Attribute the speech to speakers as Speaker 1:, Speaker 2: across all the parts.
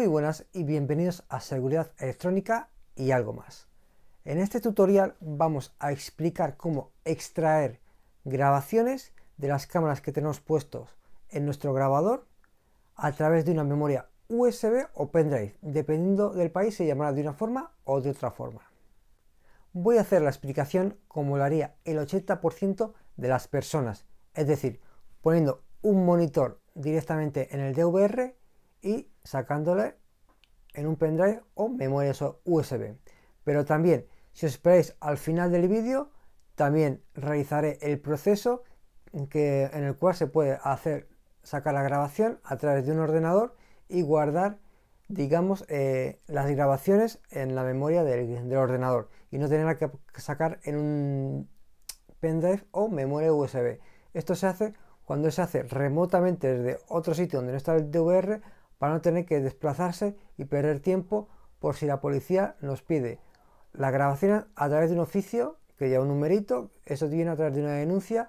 Speaker 1: Muy buenas y bienvenidos a Seguridad Electrónica y algo más. En este tutorial vamos a explicar cómo extraer grabaciones de las cámaras que tenemos puestos en nuestro grabador a través de una memoria USB o pendrive. Dependiendo del país se llamará de una forma o de otra forma. Voy a hacer la explicación como lo haría el 80% de las personas, es decir, poniendo un monitor directamente en el DVR y sacándole en un pendrive o memoria USB. Pero también, si os esperáis al final del vídeo, también realizaré el proceso que, en el cual se puede hacer sacar la grabación a través de un ordenador y guardar, digamos, eh, las grabaciones en la memoria del, ordenador y no tener que sacar en un pendrive o memoria USB. Esto se hace cuando se hace remotamente desde otro sitio donde no está el DVR para no tener que desplazarse y perder tiempo por si la policía nos pide. la grabación a través de un oficio, que lleva un numerito, eso viene a través de una denuncia,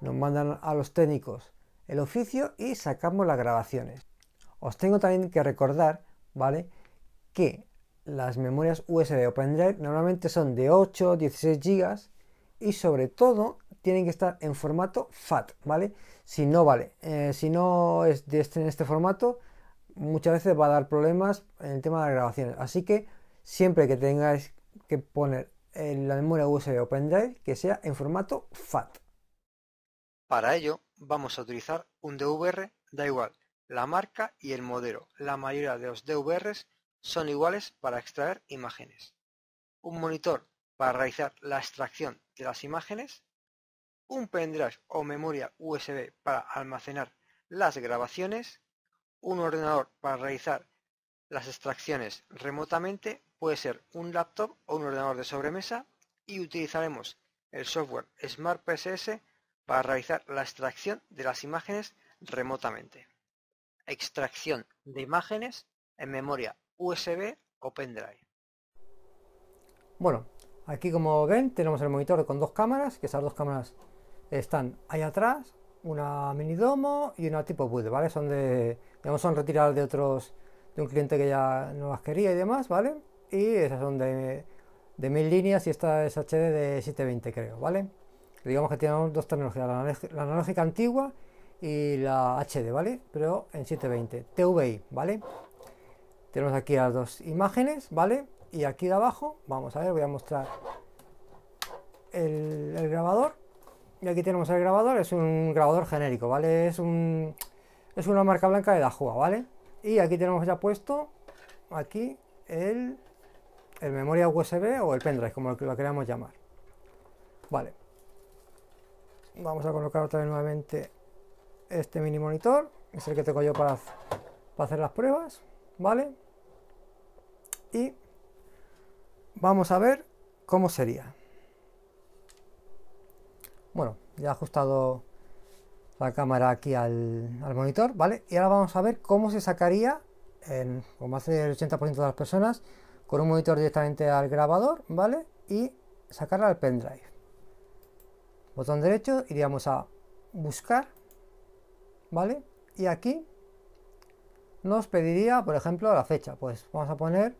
Speaker 1: nos mandan a los técnicos el oficio y sacamos las grabaciones. Os tengo también que recordar, ¿vale? Que las memorias USB o pendrive normalmente son de 8 o 16 GB y sobre todo tienen que estar en formato FAT, ¿vale? Si no vale, eh, si no es de este, en este formato, muchas veces va a dar problemas en el tema de las grabaciones. Así que siempre que tengáis que poner en la memoria USB o pendrive, que sea en formato FAT. Para ello vamos a utilizar un DVR, da igual la marca y el modelo. La mayoría de los DVRs son iguales para extraer imágenes. Un monitor para realizar la extracción de las imágenes. Un pendrive o memoria USB para almacenar las grabaciones un ordenador para realizar las extracciones remotamente puede ser un laptop o un ordenador de sobremesa y utilizaremos el software smart pss para realizar la extracción de las imágenes remotamente. Extracción de imágenes en memoria USB o pendrive. Bueno, aquí como ven tenemos el monitor con dos cámaras, que esas dos cámaras están ahí atrás, una mini domo y una tipo BUD, ¿vale? Son de son retirar de otros, de un cliente que ya no las quería y demás, ¿vale? Y esas son de, de líneas y esta es HD de 720, creo, ¿vale? Digamos que tenemos dos tecnologías, la analógica antigua y la HD, ¿vale? Pero en 720, TVI, ¿vale? Tenemos aquí las dos imágenes, ¿vale? Y aquí de abajo, vamos a ver, voy a mostrar el grabador. Y aquí tenemos el grabador, es un grabador genérico, ¿vale? Es un es una marca blanca de Dahua, ¿vale? Y aquí tenemos ya puesto, aquí, el, memoria USB o el pendrive, como lo, queramos llamar. Vale. Vamos a colocar otra vez nuevamente este mini monitor, es el que tengo yo para, para hacer las pruebas, ¿vale? Y vamos a ver cómo sería. Bueno, ya ha ajustado la cámara aquí al, monitor, ¿vale? Y ahora vamos a ver cómo se sacaría, en, como hace el 80% de las personas, con un monitor directamente al grabador, ¿vale? Y sacarla al pendrive. Botón derecho, iríamos a buscar, ¿vale? Y aquí nos pediría, por ejemplo, la fecha. Pues vamos a poner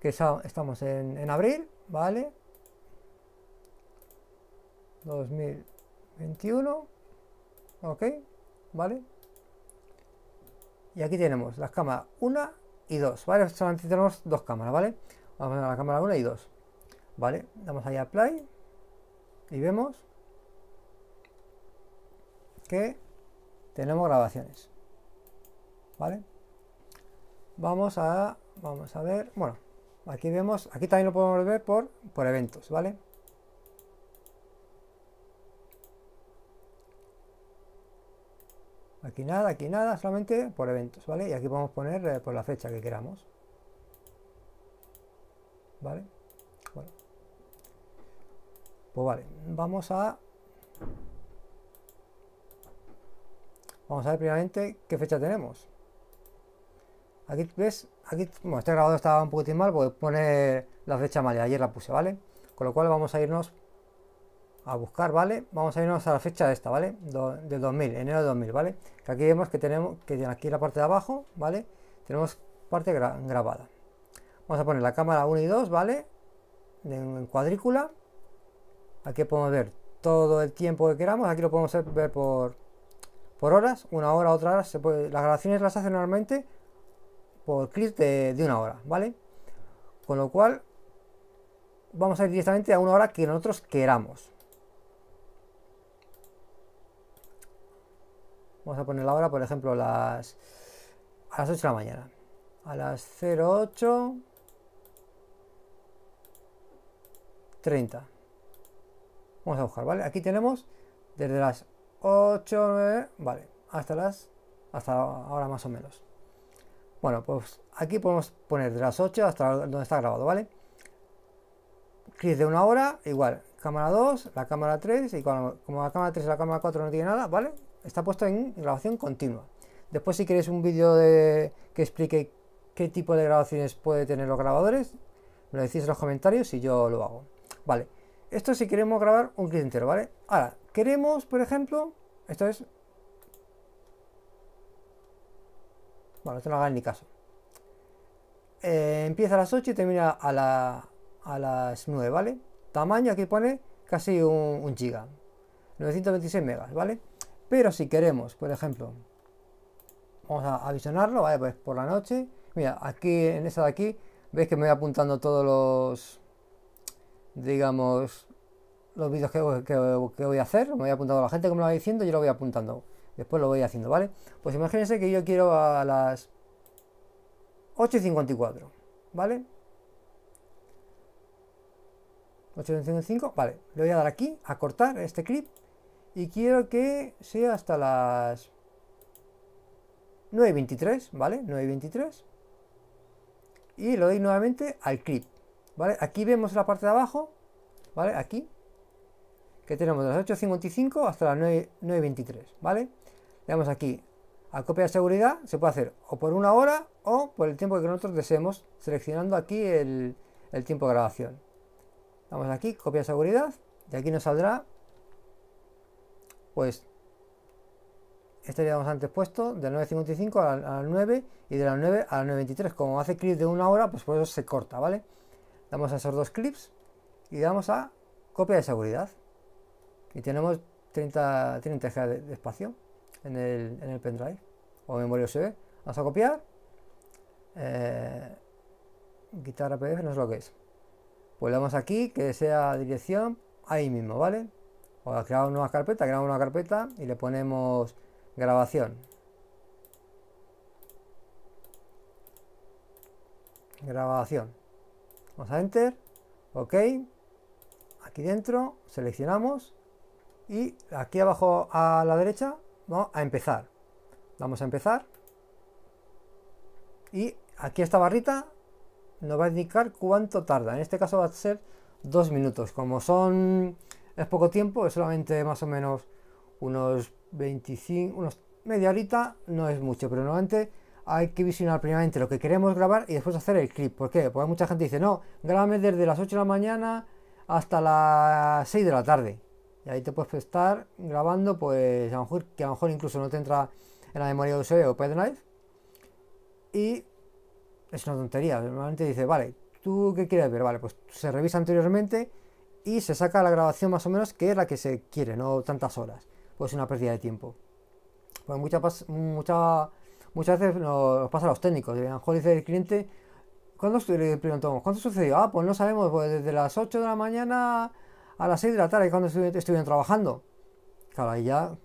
Speaker 1: que estamos en, en abril, ¿vale? 2021 ok vale y aquí tenemos las cámaras 1 y 2 vale solamente tenemos dos cámaras vale vamos a la cámara 1 y 2 vale damos ahí a play y vemos que tenemos grabaciones vale vamos a vamos a ver bueno aquí vemos aquí también lo podemos ver por por eventos vale Aquí nada, aquí nada, solamente por eventos, ¿vale? Y aquí podemos poner eh, por pues, la fecha que queramos. ¿Vale? Pues vale, vamos a... Vamos a ver primeramente qué fecha tenemos. Aquí ves, aquí, bueno, este grabado estaba un poquitín mal porque pone la fecha mal ayer la puse, ¿vale? Con lo cual vamos a irnos a buscar, ¿vale? Vamos a irnos a la fecha de esta, ¿vale? de 2000, enero de 2000, ¿vale? Que aquí vemos que tenemos, que aquí en la parte de abajo, ¿vale? Tenemos parte grabada. Vamos a poner la cámara 1 y 2, ¿vale? en cuadrícula. Aquí podemos ver todo el tiempo que queramos. Aquí lo podemos ver por, por horas, una hora, otra hora. Se puede, las grabaciones las hace normalmente por clic de, de una hora, ¿vale? Con lo cual, vamos a ir directamente a una hora que nosotros queramos, Vamos a poner la hora, por ejemplo, las, a las 8 de la mañana. A las 08... 30. Vamos a buscar, ¿vale? Aquí tenemos desde las 8, 9, vale, hasta las, hasta ahora más o menos. Bueno, pues aquí podemos poner de las 8 hasta donde está grabado, ¿vale? Clic de una hora, igual, cámara 2, la cámara 3, y como la cámara 3 y la cámara 4 no tiene nada, ¿vale? Está puesto en grabación continua. Después si queréis un vídeo que explique qué tipo de grabaciones puede tener los grabadores, me lo decís en los comentarios y yo lo hago. Vale, esto si queremos grabar un cliente entero, ¿vale? Ahora, queremos, por ejemplo, esto es... Bueno, esto no haga ni caso. Eh, empieza a las 8 y termina a, la, a las 9, ¿vale? Tamaño aquí pone casi un, giga. 926 megas, ¿vale? Pero si queremos, por ejemplo, vamos a visionarlo ¿vale? Pues por la noche. Mira, aquí en esta de aquí, veis que me voy apuntando todos los, digamos, los vídeos que, voy a hacer. Me voy apuntando a la gente como lo va diciendo, yo lo voy apuntando. Después lo voy haciendo, ¿vale? Pues imagínense que yo quiero a las 8 y 54, ¿vale? 855, vale, le voy a dar aquí a cortar este clip y quiero que sea hasta las 9.23, ¿vale? 9.23 y lo doy nuevamente al clip, ¿vale? Aquí vemos la parte de abajo, ¿vale? Aquí, que tenemos de las 8.55 hasta las 9.23, ¿vale? Le damos aquí a copia de seguridad, se puede hacer o por una hora o por el tiempo que nosotros deseemos, seleccionando aquí el tiempo de grabación. Vamos aquí, copia de seguridad. Y aquí nos saldrá, pues, este le damos antes puesto, del 9.55 al, 9 y de la 9 al 9.23. Como hace clip de una hora, pues por eso se corta, ¿vale? Damos a esos dos clips y damos a copia de seguridad. Y tenemos 30, GB de, espacio en el, en el pendrive o memoria USB. Vamos a copiar. quitar eh, guitarra PDF no es lo que es pues aquí, que sea dirección, ahí mismo, ¿vale? O creamos una nueva carpeta, creamos una carpeta y le ponemos grabación. Grabación. Vamos a Enter, OK. Aquí dentro seleccionamos y aquí abajo a la derecha vamos a empezar. Vamos a empezar. Y aquí esta barrita nos va a indicar cuánto tarda. En este caso va a ser dos minutos. Como son es poco tiempo, es solamente más o menos unos 25, unos media horita, no es mucho, pero normalmente hay que visionar primeramente lo que queremos grabar y después hacer el clip. ¿Por qué? Porque mucha gente dice, no, grábame desde las 8 de la mañana hasta las 6 de la tarde. Y ahí te puedes estar grabando, pues a lo mejor, que a lo mejor incluso no te entra en la memoria de USB o pendrive. Y es una tontería. Normalmente dice, vale, ¿tú qué quieres ver? Vale, pues se revisa anteriormente y se saca la grabación más o menos que es la que se quiere, no tantas horas. Pues una pérdida de tiempo. Pues muchas mucha, muchas veces nos pasa a los técnicos. A lo mejor dice el cliente, ¿cuándo le preguntamos? ¿Cuánto sucedió? Ah, pues no sabemos, pues desde las 8 de la mañana a las 6 de la tarde, cuando estuvieron, trabajando. Claro, ahí ya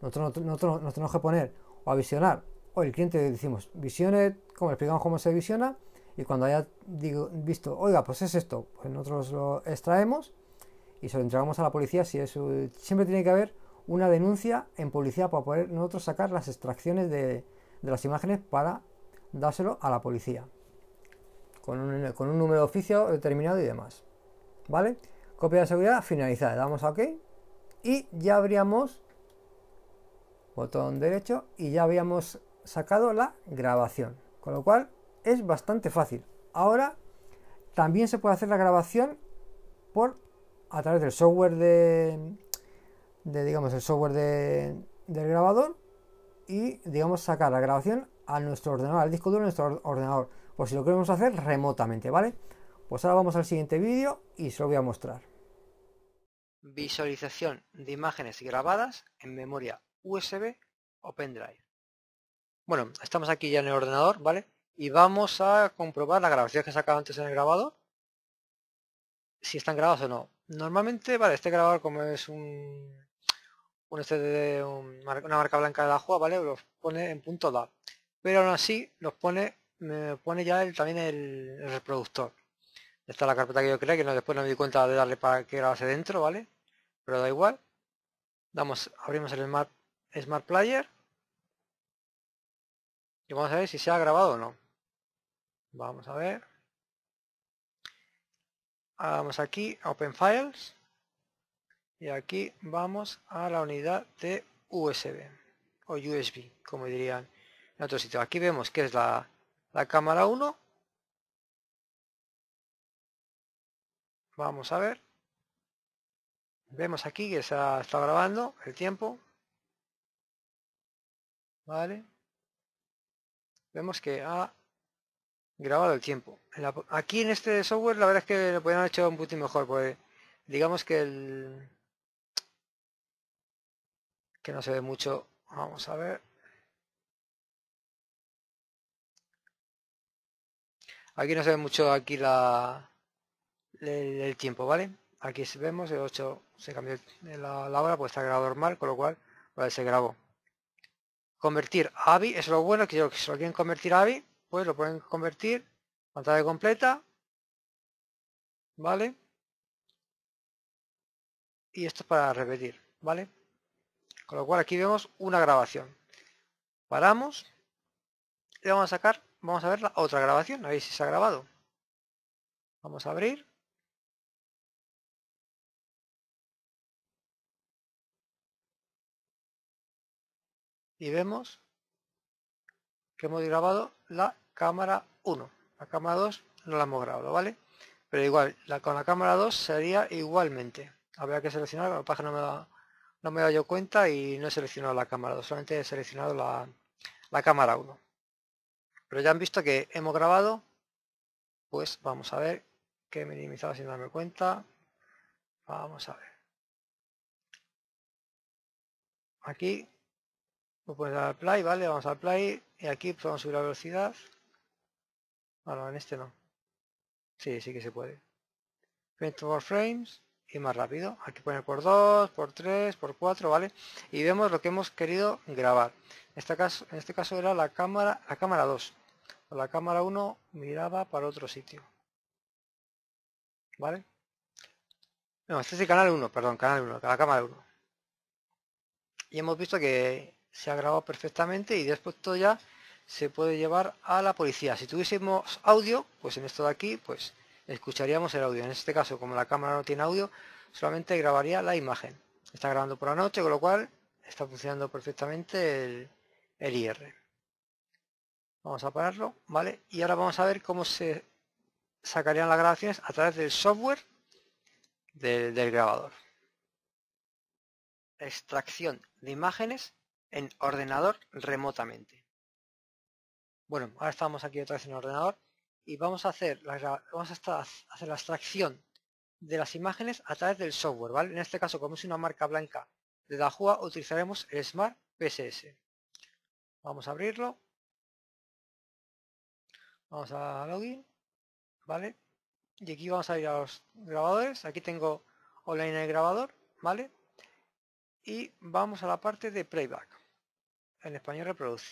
Speaker 1: nosotros, nosotros, nos tenemos que poner o a visionar el cliente decimos, visiones como explicamos cómo se visiona, y cuando haya visto, oiga, pues es esto, pues nosotros lo extraemos y se lo entregamos a la policía. Si eso, siempre tiene que haber una denuncia en policía para poder nosotros sacar las extracciones de, las imágenes para dárselo a la policía. Con un, número de oficio determinado y demás. ¿Vale? Copia de seguridad finalizada. Damos a OK. Y ya habríamos botón derecho y ya habíamos sacado la grabación, con lo cual es bastante fácil. Ahora también se puede hacer la grabación por a través del software de, digamos el software del grabador y digamos sacar la grabación a nuestro ordenador, al disco duro de nuestro ordenador, o si lo queremos hacer remotamente, ¿vale? Pues ahora vamos al siguiente vídeo y se lo voy a mostrar. Visualización de imágenes grabadas en memoria USB o bueno, estamos aquí ya en el ordenador, ¿vale? Y vamos a comprobar las grabaciones que he sacado antes en el grabador. Si están grabados o no. Normalmente, vale, este grabador como es un, este una marca blanca de la jugada, ¿vale? Los pone en punto da Pero aún así los pone, me pone ya el, también el, reproductor. está la carpeta que yo creé, que no, después no me di cuenta de darle para que grabase dentro, ¿vale? Pero da igual. abrimos el Smart Player. Y vamos a ver si se ha grabado o no. Vamos a ver. Vamos aquí Open Files. Y aquí vamos a la unidad de USB. O USB, como dirían en otro sitio. Aquí vemos que es la, la cámara 1. Vamos a ver. Vemos aquí que se está grabando el tiempo. Vale vemos que ha grabado el tiempo. aquí en este software la verdad es que lo podrían haber hecho un poquito mejor, pues digamos que el... que no se ve mucho. Vamos a ver. Aquí no se ve mucho aquí la el, tiempo, ¿vale? Aquí vemos el 8, se cambió la, hora, pues está grabado normal, con lo cual se grabó convertir a AVI, eso es lo bueno, que yo, si lo quieren convertir a AVI, pues lo pueden convertir, pantalla completa, ¿vale? Y esto es para repetir, ¿vale? Con lo cual aquí vemos una grabación. Paramos, le vamos a sacar, vamos a ver la otra grabación, a ver si se ha grabado. Vamos a abrir. y vemos que hemos grabado la cámara 1. La cámara 2 no la hemos grabado, ¿vale? Pero igual, la, con la cámara 2 sería igualmente. Habrá que seleccionar, la página no me, da, no me he cuenta y no he seleccionado la cámara 2, solamente he seleccionado la, la cámara 1. Pero ya han visto que hemos grabado, pues vamos a ver que he minimizado sin darme cuenta. Vamos a ver. Aquí pues puedes play, ¿vale? Vamos a play y aquí podemos subir la velocidad. Ah, en este no. Sí, sí que se puede. 24 frames y más rápido. Aquí poner por 2, por 3, por 4, ¿vale? Y vemos lo que hemos querido grabar. En este caso, en este caso era la cámara, la cámara 2. la cámara 1 miraba para otro sitio. ¿Vale? No, este es el canal 1, perdón, canal 1, la cámara 1. Y hemos visto que se ha grabado perfectamente y después todo ya se puede llevar a la policía. Si tuviésemos audio, pues en esto de aquí, pues escucharíamos el audio. En este caso, como la cámara no tiene audio, solamente grabaría la imagen. Está grabando por la noche, con lo cual está funcionando perfectamente el, IR. Vamos a pararlo, ¿vale? Y ahora vamos a ver cómo se sacarían las grabaciones a través del software del grabador. Extracción de imágenes en ordenador remotamente. Bueno, ahora estamos aquí otra vez en el ordenador y vamos a hacer la, vamos a hacer la extracción de las imágenes a través del software, ¿vale? En este caso, como es una marca blanca de Dahua, utilizaremos el Smart PSS. Vamos a abrirlo. Vamos a login, ¿vale? Y aquí vamos a ir a los grabadores. Aquí tengo online el grabador, ¿vale? Y vamos a la parte de playback en español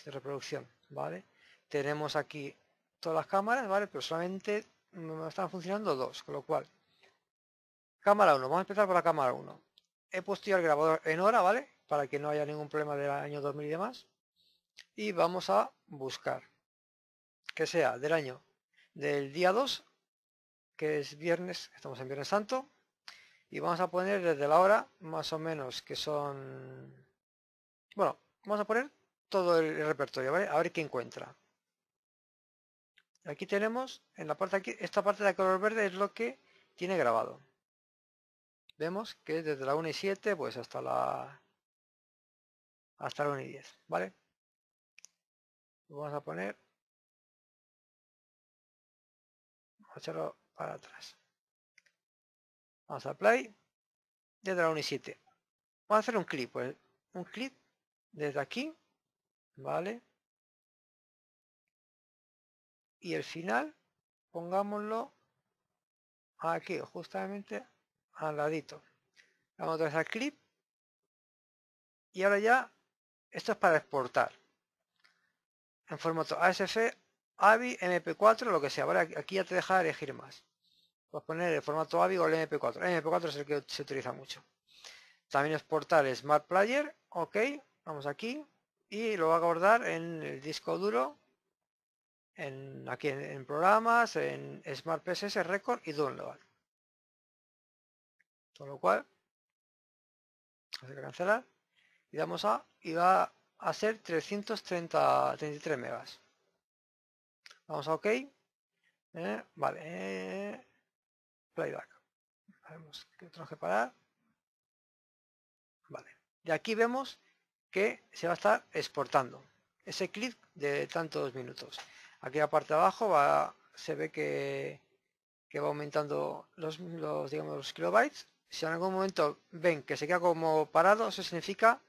Speaker 1: reproducción, ¿vale? Tenemos aquí todas las cámaras, ¿vale? Pero solamente están funcionando dos, con lo cual, cámara 1, vamos a empezar por la cámara 1. He puesto ya el grabador en hora, ¿vale? Para que no haya ningún problema del año 2000 y demás. Y vamos a buscar que sea del año del día 2, que es viernes, estamos en Viernes Santo, y vamos a poner desde la hora más o menos que son, bueno, vamos a poner todo el repertorio, ¿vale? A ver qué encuentra. Aquí tenemos, en la parte aquí, esta parte de color verde es lo que tiene grabado. Vemos que desde la 1 y 7 pues hasta la hasta la 1 y 10, ¿vale? vamos a poner vamos a echarlo para atrás. Vamos a play desde la 1 y 7. Vamos a hacer un clip, pues, un clip desde aquí ¿Vale? Y el final, pongámoslo aquí, justamente al ladito. Vamos a hacer clip. Y ahora ya, esto es para exportar. En formato ASF, AVI, MP4, lo que sea. ¿vale? Aquí ya te deja elegir más. Puedes poner el formato AVI o el MP4. El MP4 es el que se utiliza mucho. También exportar Smart Player. Ok, vamos aquí y lo va a guardar en el disco duro en, aquí en, programas en smart pss record y download con lo cual cancelar y damos a y va a ser 33 megas vamos a ok eh, vale eh, playback que tenemos que parar vale y aquí vemos que se va a estar exportando. Ese clic de tantos minutos. Aquí la parte de abajo va, se ve que, va aumentando los, digamos, los kilobytes. Si en algún momento ven que se queda como parado, eso significa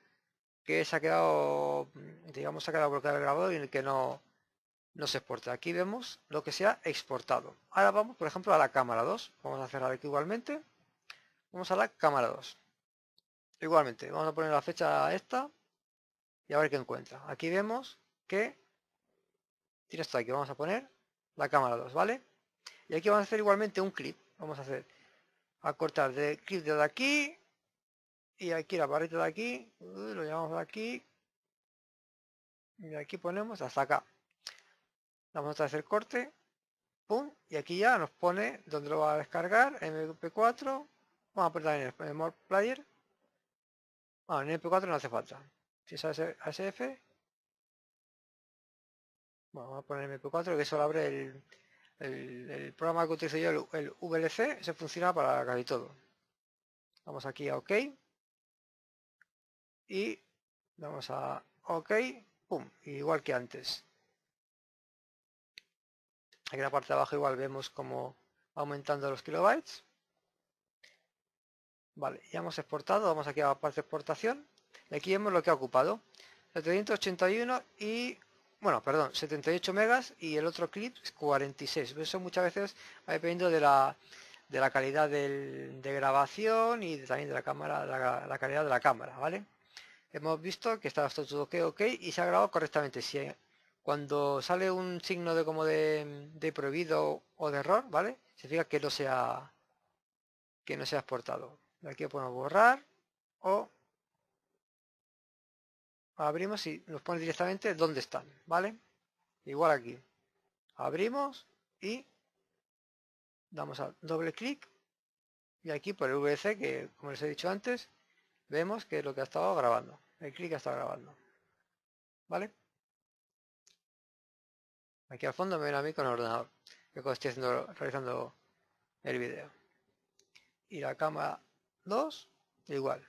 Speaker 1: que se ha quedado, digamos, ha quedado bloqueado el grabador y el que no, no se exporta. Aquí vemos lo que se ha exportado. Ahora vamos, por ejemplo, a la cámara 2. Vamos a cerrar aquí igualmente. Vamos a la cámara 2. Igualmente, vamos a poner la fecha esta y a ver qué encuentra. Aquí vemos que tiene esto aquí, vamos a poner la cámara 2, ¿vale? Y aquí vamos a hacer igualmente un clip, vamos a hacer, a cortar de clip de aquí, y aquí la barrita de aquí, lo llevamos de aquí, y aquí ponemos hasta acá. Vamos a hacer corte, pum, y aquí ya nos pone donde lo va a descargar, mp4, vamos a apretar en el, en player, bueno, en mp4 no hace falta, si es ASF, vamos a poner MP4, que solo abre el, programa que utilizo yo, el, VLC, se funciona para casi todo. Vamos aquí a OK. Y vamos a OK, pum, igual que antes. Aquí en la parte de abajo igual vemos como aumentando los kilobytes. Vale, ya hemos exportado, vamos aquí a la parte de exportación. Aquí vemos lo que ha ocupado. 781 y... Bueno, perdón, 78 megas y el otro clip 46. Eso muchas veces va dependiendo de la, de la calidad de grabación y también de la cámara, la, calidad de la cámara, ¿vale? Hemos visto que está todo ok, ok y se ha grabado correctamente. Si cuando sale un signo de como de, prohibido o de error, ¿vale? Significa que no sea que no se ha exportado. Aquí puedo borrar o abrimos y nos pone directamente dónde están, ¿vale? Igual aquí. Abrimos y damos a doble clic y aquí por el VC que como les he dicho antes vemos que es lo que ha estado grabando. El clic ha estado grabando. ¿Vale? Aquí al fondo me ven a mí con el ordenador, que estoy realizando el vídeo. Y la cámara 2, igual.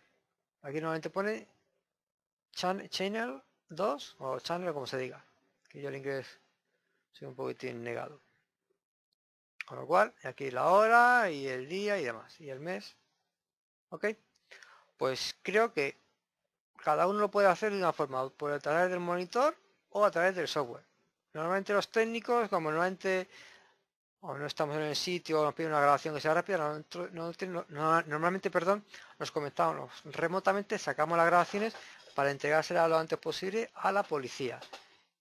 Speaker 1: Aquí nuevamente pone Channel 2 o Channel como se diga, que yo el inglés soy un poquitín negado. Con lo cual, aquí la hora y el día y demás, y el mes. ¿Ok? Pues creo que cada uno lo puede hacer de una forma, por a través del monitor o a través del software. Normalmente los técnicos, como normalmente o no estamos en el sitio o nos piden una grabación que sea rápida, normalmente perdón, nos comentamos remotamente, sacamos las grabaciones para entregársela lo antes posible a la policía.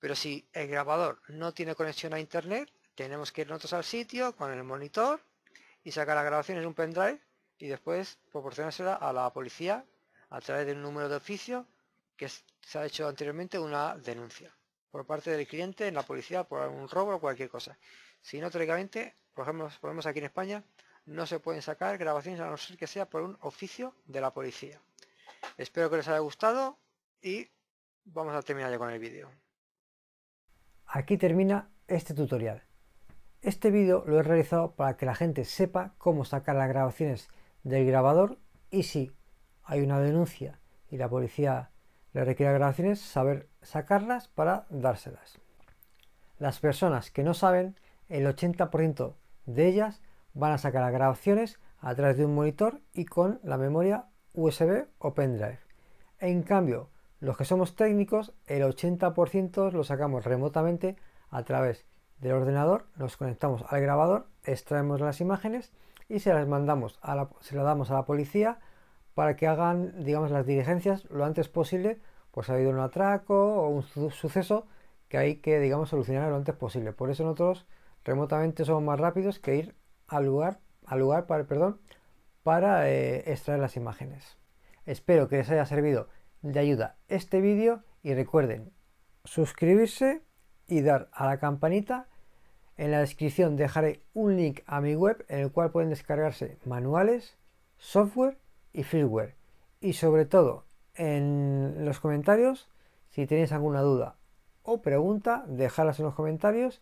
Speaker 1: Pero si el grabador no tiene conexión a internet, tenemos que ir nosotros al sitio con el monitor y sacar la grabación en un pendrive y después proporcionársela a la policía a través de un número de oficio que se ha hecho anteriormente una denuncia por parte del cliente en la policía por un robo o cualquier cosa. Si no, teóricamente, por ejemplo, ponemos aquí en España, no se pueden sacar grabaciones a no ser que sea por un oficio de la policía. Espero que les haya gustado y vamos a terminar ya con el vídeo. Aquí termina este tutorial. Este vídeo lo he realizado para que la gente sepa cómo sacar las grabaciones del grabador y si hay una denuncia y la policía le requiere grabaciones, saber sacarlas para dárselas. Las personas que no saben, el 80% de ellas van a sacar las grabaciones a través de un monitor y con la memoria USB o pendrive. En cambio, los que somos técnicos, el 80% lo sacamos remotamente a través del ordenador, nos conectamos al grabador, extraemos las imágenes y se las mandamos, a la, se las damos a la policía para que hagan, digamos, las diligencias lo antes posible, pues ha habido un atraco o un suceso que hay que, digamos, solucionar lo antes posible. Por eso nosotros remotamente somos más rápidos que ir al lugar, al lugar para, perdón, para eh, extraer las imágenes. Espero que les haya servido de ayuda este vídeo y recuerden suscribirse y dar a la campanita. En la descripción dejaré un link a mi web en el cual pueden descargarse manuales, software y firmware. Y sobre todo, en los comentarios, si tenéis alguna duda o pregunta, dejarlas en los comentarios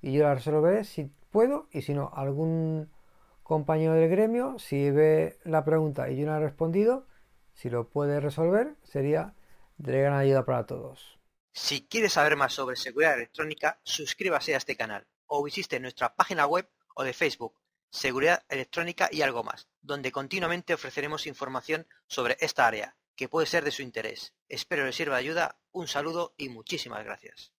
Speaker 1: y yo las resolveré si puedo y si no, algún compañero del gremio, si ve la pregunta y yo no ha respondido, si lo puede resolver, sería de gran ayuda para todos. Si quieres saber más sobre seguridad electrónica, suscríbase a este canal o visite nuestra página web o de Facebook, Seguridad Electrónica y algo más, donde continuamente ofreceremos información sobre esta área, que puede ser de su interés. Espero les sirva de ayuda, un saludo y muchísimas gracias.